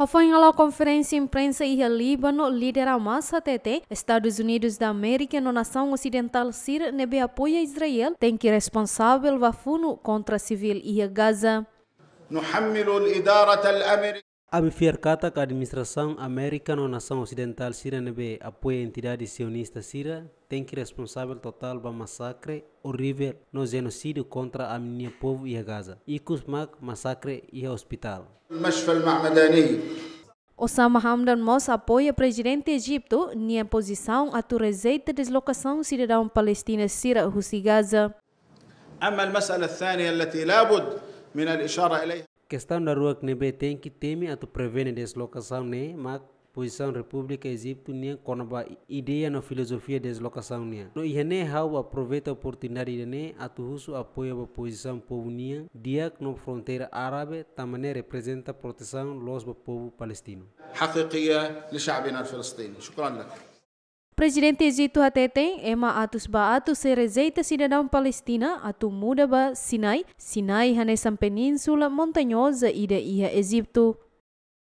Rafael a conferência imprensa e Líbano, líder massa TT. Estados Unidos da América na nação ocidental Sir nebe apoia Israel, tem que responsável vafuno contra civil e Gaza. نحمل الإدارة الأمريكية a bifiarcata que a administração americana ou nação ocidental síria-nebe apoia a entidade sionista síria, tem que responsável total para massacre horrível no genocídio contra a minha povo e a Gaza, e Kusmak massacre e hospital. Osama Hamdan Moss apoia o presidente egito na posição a rejeita deslocação cidadão palestina síria Hussi Gaza. أما a segunda que لابد من الإشارة إليها Questão da rua que tem que temer a tu prevenir deslocação, né? Mas posição República Egito nem conaba ideia na filosofia deslocação nia. Né? No ihene hau aproveita a oportunidade ihene né? atuhusu apoio a posição povo nia né? dia no fronteira árabe também representa proteção los povo palestino. حقيقية لشعبنا الفلسطيني شكرا لك Presidente Zitu Hatete, Ema Atus Ba Atus Serezeita Sinadam Palestina Atu Muda Ba Sinai, Sinai Hanesan Peninsula Montañosa Ida Ia Egipto.